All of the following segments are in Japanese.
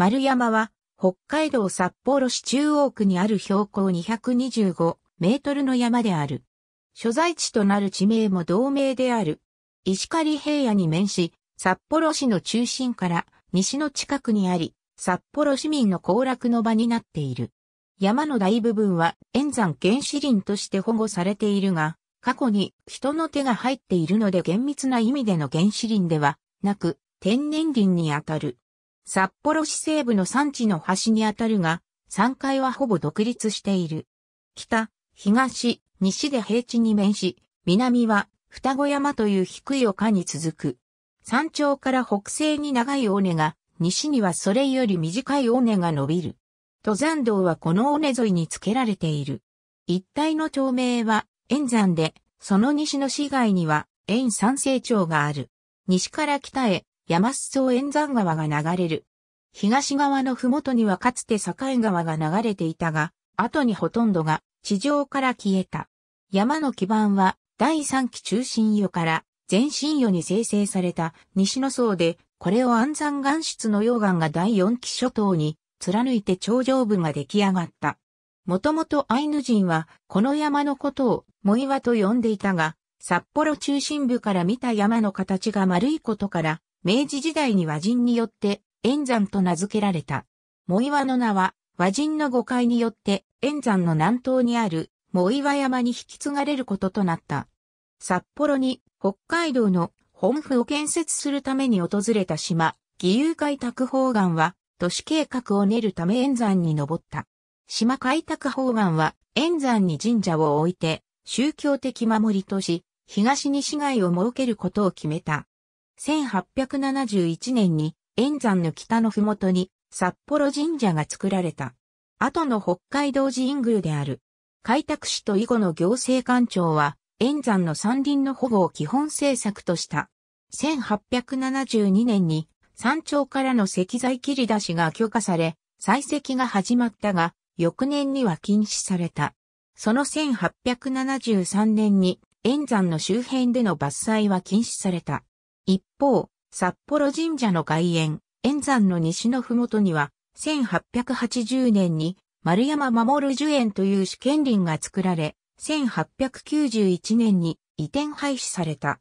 丸山は、北海道札幌市中央区にある標高225メートルの山である。所在地となる地名も同名である。石狩平野に面し、札幌市の中心から西の近くにあり、札幌市民の行楽の場になっている。山の大部分は円山原始林として保護されているが、過去に人の手が入っているので厳密な意味での原始林ではなく、天然林にあたる。札幌市西部の山地の端にあたるが、山階はほぼ独立している。北、東、西で平地に面し、南は双子山という低い丘に続く。山頂から北西に長い尾根が、西にはそれより短い尾根が伸びる。登山道はこの尾根沿いに付けられている。一帯の町名は、円山で、その西の市街には、円山成町がある。西から北へ、山裾円山川が流れる。東側の麓にはかつて境川が流れていたが、後にほとんどが地上から消えた。山の基盤は第3期中心湯から前進湯に生成された西の層で、これを安山岩質の溶岩が第4期諸島に貫いて頂上部が出来上がった。もともとアイヌ人はこの山のことを藻岩と呼んでいたが、札幌中心部から見た山の形が丸いことから、明治時代に和人によって円山と名付けられた。藻岩の名は、和人の誤解によって、円山の南東にある藻岩山に引き継がれることとなった。札幌に北海道の本府を建設するために訪れた島、義勇開拓方岩は、都市計画を練るため円山に登った。島開拓方岩は、円山に神社を置いて、宗教的守りとし、東に市街を設けることを決めた。1871年に円山の北のふもとに札幌神社が作られた。後の北海道神宮である。開拓市と以後の行政官庁は、円山の山林の保護を基本政策とした。1872年に山頂からの石材切り出しが許可され、採石が始まったが、翌年には禁止された。その1873年に、円山の周辺での伐採は禁止された。一方、札幌神社の外苑、円山の西のふもとには、1880年に丸山守樹園という試験林が作られ、1891年に移転廃止された。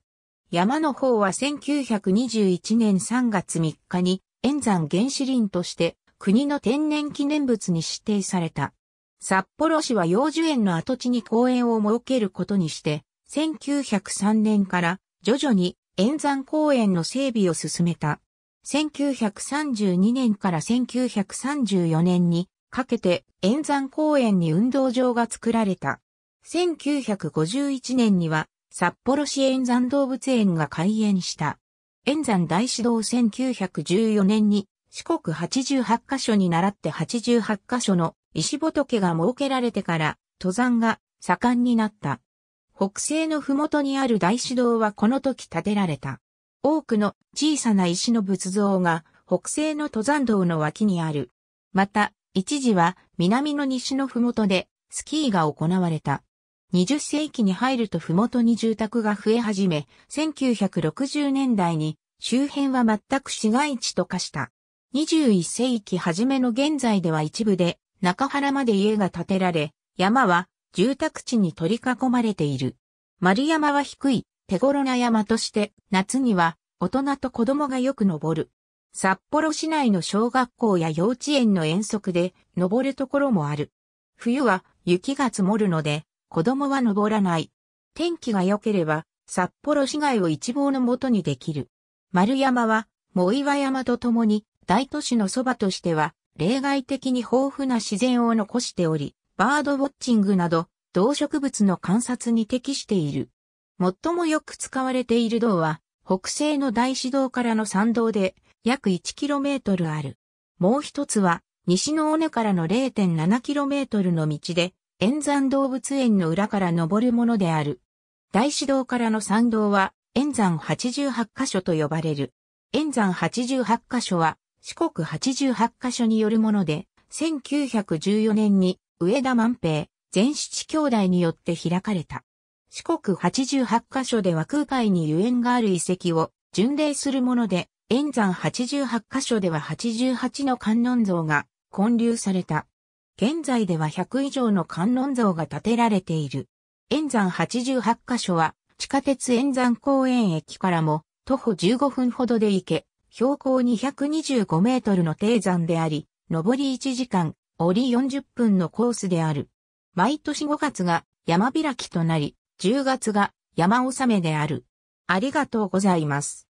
山の方は1921年3月3日に円山原始林として国の天然記念物に指定された。札幌市は幼樹園の跡地に公園を設けることにして、1903年から徐々に円山公園の整備を進めた。1932年から1934年にかけて円山公園に運動場が作られた。1951年には札幌市円山動物園が開園した。円山大指導1914年に四国88カ所に倣って88カ所の石仏が設けられてから登山が盛んになった。北西の麓にある大師堂はこの時建てられた。多くの小さな石の仏像が北西の登山道の脇にある。また、一時は南の西の麓でスキーが行われた。20世紀に入ると麓に住宅が増え始め、1960年代に周辺は全く市街地と化した。21世紀初めの現在では一部で中原まで家が建てられ、山は住宅地に取り囲まれている。丸山は低い、手頃な山として、夏には、大人と子供がよく登る。札幌市内の小学校や幼稚園の遠足で、登るところもある。冬は、雪が積もるので、子供は登らない。天気が良ければ、札幌市街を一望のもとにできる。丸山は、藻岩山とともに、大都市のそばとしては、例外的に豊富な自然を残しており、バードウォッチングなど、動植物の観察に適している。最もよく使われている道は、北西の大市道からの山道で、約 1km ある。もう一つは、西の尾根からの 0.7km の道で、沿山動物園の裏から登るものである。大市道からの山道は、沿山88箇所と呼ばれる。円山88箇所は、四国88箇所によるもので、1914年に上田万平、全七兄弟によって開かれた。四国八十八カ所では空海に遊園がある遺跡を巡礼するもので、円山八十八カ所では八十八の観音像が建立された。現在では百以上の観音像が建てられている。円山八十八カ所は地下鉄円山公園駅からも徒歩15分ほどで行け、標高225メートルの低山であり、上り1時間、折40分のコースである。毎年5月が山開きとなり、10月が山納めである。ありがとうございます。